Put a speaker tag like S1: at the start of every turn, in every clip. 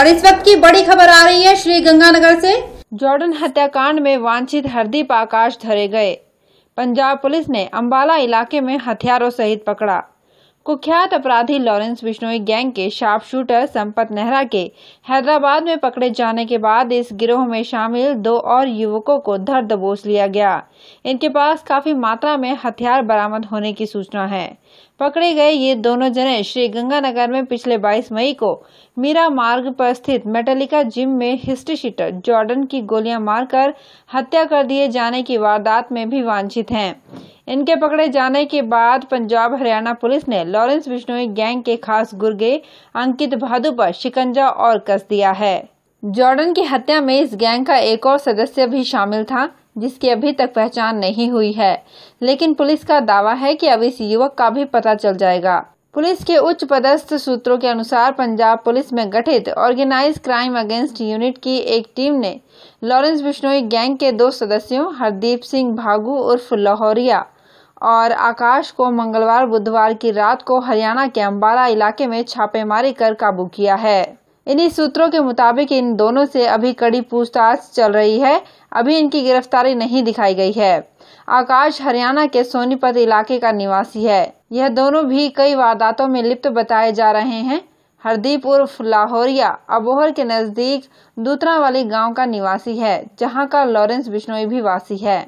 S1: और इस वक्त की बड़ी खबर आ रही है श्री गंगानगर से जॉर्डन हत्याकांड में वांछित हरदीप आकाश धरे गए पंजाब पुलिस ने अंबाला इलाके में हथियारों सहित पकड़ा कुख्यात अपराधी लॉरेंस बिश्नोई गैंग के शार्प शूटर संपत नेहरा के हैदराबाद में पकड़े जाने के बाद इस गिरोह में शामिल दो और युवकों को धर दबोच लिया गया इनके पास काफी मात्रा में हथियार बरामद होने की सूचना है पकड़े गए ये दोनों जने श्री गंगानगर में पिछले 22 मई को मीरा मार्ग पर स्थित मेटालिका जिम में हिस्ट्रीशीटर जॉर्डन की गोलियां मारकर हत्या कर दिए जाने की वारदात में भी वांछित हैं इनके पकड़े जाने के बाद पंजाब हरियाणा पुलिस ने लॉरेंस बिश्नोई गैंग के खास गुर्गे अंकित भादु पर शिकंजा और कस दिया है जॉर्डन की हत्या में इस गैंग का एक और सदस्य भी शामिल था जिसकी अभी तक पहचान नहीं हुई है लेकिन पुलिस का दावा है कि अब इस युवक का भी पता चल जाएगा पुलिस के उच्च पदस्थ सूत्रों के अनुसार पंजाब पुलिस में गठित ऑर्गेनाइज क्राइम अगेंस्ट यूनिट की एक टीम ने लॉरेंस बिश्नोई गैंग के दो सदस्यों हरदीप सिंह भागु उर्फ लाहौरिया और आकाश को मंगलवार बुधवार की रात को हरियाणा के अम्बाला इलाके में छापेमारी कर काबू किया है इन्हीं सूत्रों के मुताबिक इन दोनों से अभी कड़ी पूछताछ चल रही है अभी इनकी गिरफ्तारी नहीं दिखाई गई है आकाश हरियाणा के सोनीपत इलाके का निवासी है यह दोनों भी कई वारदातों में लिप्त बताए जा रहे हैं हरदीप उर्फ लाहौरिया अबोहर के नज़दीक दूतरा वाली गाँव का निवासी है जहाँ का लॉरेंस बिश्नोई भी वासी है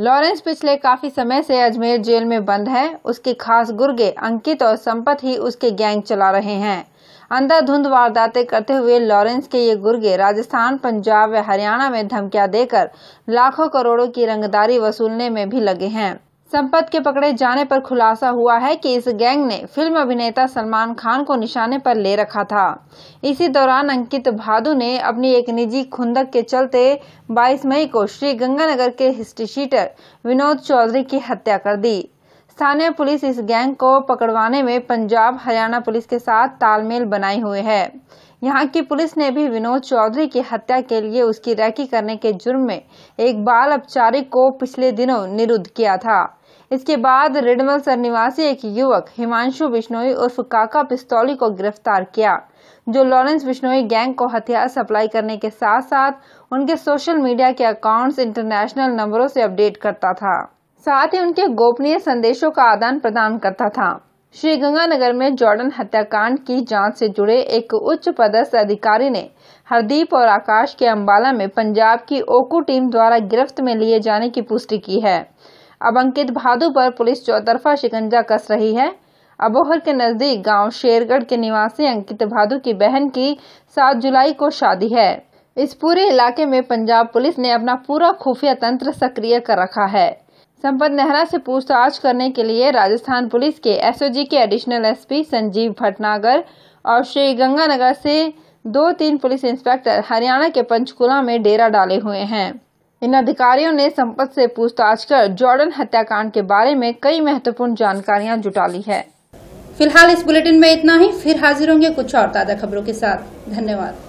S1: लॉरेंस पिछले काफी समय से अजमेर जेल में बंद है उसके खास गुर्गे अंकित और संपत ही उसके गैंग चला रहे हैं अंधाधुंध वारदातें करते हुए लॉरेंस के ये गुर्गे राजस्थान पंजाब व हरियाणा में धमकियां देकर लाखों करोड़ों की रंगदारी वसूलने में भी लगे हैं संपत के पकड़े जाने पर खुलासा हुआ है कि इस गैंग ने फिल्म अभिनेता सलमान खान को निशाने पर ले रखा था इसी दौरान अंकित भादु ने अपनी एक निजी खुंदक के चलते 22 मई को श्री गंगानगर के हिस्ट्रीशीटर विनोद चौधरी की हत्या कर दी स्थानीय पुलिस इस गैंग को पकड़वाने में पंजाब हरियाणा पुलिस के साथ तालमेल बनाए हुए है यहाँ की पुलिस ने भी विनोद चौधरी की हत्या के लिए उसकी रैकी करने के जुर्म में एक बाल अपचारी को पिछले दिनों निरुद्ध किया था इसके बाद रिडमल सर निवासी एक युवक हिमांशु बिश्नोई उर्फ काका पिस्तौली को गिरफ्तार किया जो लॉरेंस बिश्नोई गैंग को हथियार सप्लाई करने के साथ साथ उनके सोशल मीडिया के अकाउंट्स इंटरनेशनल नंबरों से अपडेट करता था साथ ही उनके गोपनीय संदेशों का आदान प्रदान करता था श्री गंगानगर में जॉर्डन हत्याकांड की जांच से जुड़े एक उच्च पदस्थ अधिकारी ने हरदीप और आकाश के अंबाला में पंजाब की ओकू टीम द्वारा गिरफ्त में लिए जाने की पुष्टि की है अब अंकित भादु पर पुलिस चौतरफा शिकंजा कस रही है अबोहर के नज़दीक गांव शेरगढ़ के निवासी अंकित भादु की बहन की 7 जुलाई को शादी है इस पूरे इलाके में पंजाब पुलिस ने अपना पूरा खुफिया तंत्र सक्रिय कर रखा है संपत नेहरा से पूछताछ करने के लिए राजस्थान पुलिस के एसओजी के एडिशनल एसपी संजीव भटनागर और श्री गंगानगर से दो तीन पुलिस इंस्पेक्टर हरियाणा के पंचकुला में डेरा डाले हुए हैं इन अधिकारियों ने संपत से पूछताछ कर जॉर्डन हत्याकांड के बारे में कई महत्वपूर्ण जानकारियां जुटा ली है फिलहाल इस बुलेटिन में इतना ही फिर हाजिर होंगे कुछ और ताज़ा खबरों के साथ धन्यवाद